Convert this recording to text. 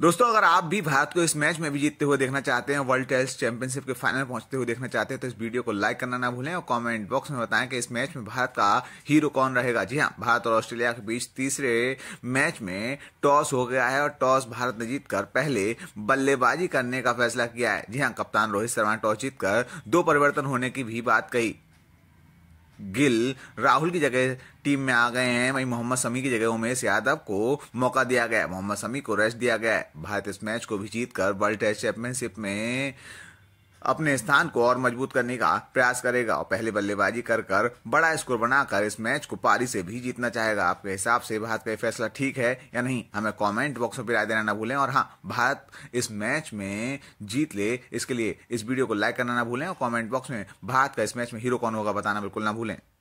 दोस्तों अगर आप भी भारत को इस मैच में भी जीतते हुए देखना चाहते हैं वर्ल्ड टेस्ट चैंपियनशिप के फाइनल पहुंचते हुए देखना चाहते हैं तो इस वीडियो को लाइक करना ना भूलें और कमेंट बॉक्स में बताएं कि इस मैच में भारत का हीरो कौन रहेगा जी हाँ भारत और ऑस्ट्रेलिया के बीच तीसरे मैच में टॉस हो गया है और टॉस भारत ने जीतकर पहले बल्लेबाजी करने का फैसला किया है जी हाँ कप्तान रोहित शर्मा टॉस जीतकर दो परिवर्तन होने की भी बात कही गिल राहुल की जगह टीम में आ गए हैं वहीं मोहम्मद समी की जगह उमेश यादव को मौका दिया गया मोहम्मद समी को रेस्ट दिया गया भारत इस मैच को भी जीतकर वर्ल्ड टेस्ट चैंपियनशिप में अपने स्थान को और मजबूत करने का प्रयास करेगा और पहले बल्लेबाजी कर कर बड़ा स्कोर बनाकर इस मैच को पारी से भी जीतना चाहेगा आपके हिसाब से भारत का फैसला ठीक है या नहीं हमें कमेंट बॉक्स में राय देना ना भूलें और हाँ भारत इस मैच में जीत ले इसके लिए इस वीडियो को लाइक करना ना भूलें और कॉमेंट बॉक्स में भारत का इस मैच में हीरो कौन होगा बताना बिल्कुल ना भूलें